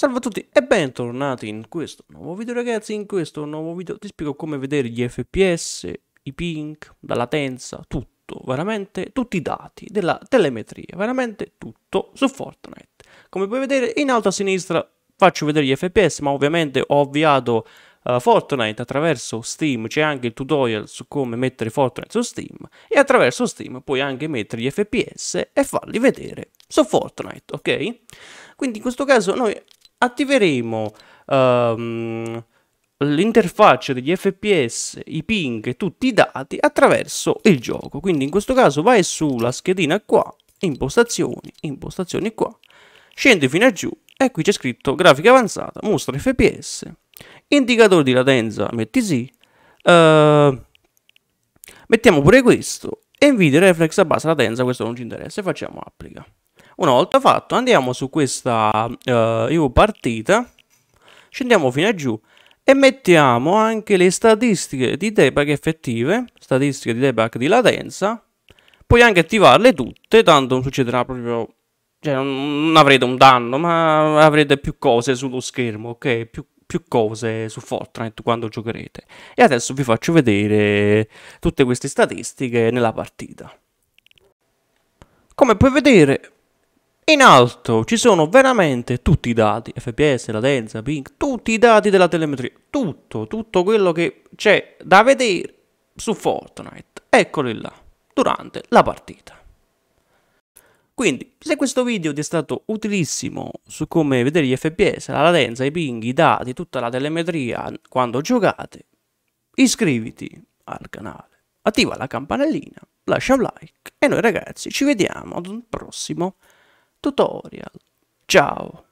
Salve a tutti e bentornati in questo nuovo video ragazzi, in questo nuovo video ti spiego come vedere gli FPS, i ping, la latenza, tutto, veramente tutti i dati della telemetria, veramente tutto su Fortnite. Come puoi vedere in alto a sinistra faccio vedere gli FPS ma ovviamente ho avviato uh, Fortnite attraverso Steam, c'è anche il tutorial su come mettere Fortnite su Steam e attraverso Steam puoi anche mettere gli FPS e farli vedere su Fortnite, ok? Quindi in questo caso noi attiveremo um, l'interfaccia degli FPS, i ping, e tutti i dati attraverso il gioco. Quindi in questo caso vai sulla schedina qua, impostazioni, impostazioni qua, scendi fino a giù e qui c'è scritto grafica avanzata, mostra FPS, indicatore di latenza, metti sì, uh, mettiamo pure questo e video reflex a base latenza, questo non ci interessa e facciamo applica. Una volta fatto andiamo su questa uh, partita, scendiamo fino a giù e mettiamo anche le statistiche di debug effettive, statistiche di debug di latenza, puoi anche attivarle tutte, tanto non succederà proprio cioè non, avrete un danno, ma avrete più cose sullo schermo, ok? Più, più, cose su Fortnite quando giocherete. E adesso vi faccio vedere tutte queste statistiche nella partita. Come puoi vedere, in alto ci sono veramente tutti i dati, FPS, latenza, ping, tutti i dati della telemetria, tutto, tutto quello che c'è da vedere su Fortnite. Eccoli là, durante la partita. Quindi, se questo video ti è stato utilissimo su come vedere gli FPS, la latenza, i ping, i dati, tutta la telemetria quando giocate, iscriviti al canale, attiva la campanellina, lascia un like e noi ragazzi ci vediamo ad un prossimo video tutorial. Ciao!